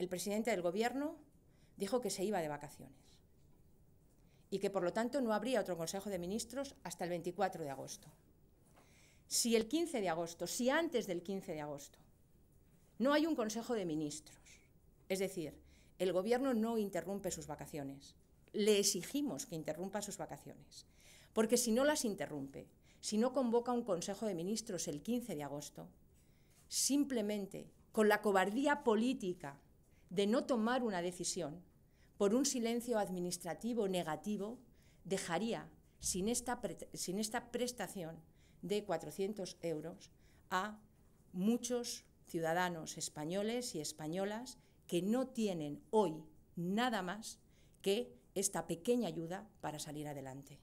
el presidente del Gobierno dijo que se iba de vacaciones y que, por lo tanto, no habría otro Consejo de Ministros hasta el 24 de agosto. Si el 15 de agosto, si antes del 15 de agosto, no hay un Consejo de Ministros, es decir, el Gobierno no interrumpe sus vacaciones, le exigimos que interrumpa sus vacaciones, porque si no las interrumpe, si no convoca un Consejo de Ministros el 15 de agosto, simplemente con la cobardía política de no tomar una decisión por un silencio administrativo negativo dejaría sin esta, sin esta prestación de 400 euros a muchos ciudadanos españoles y españolas que no tienen hoy nada más que esta pequeña ayuda para salir adelante.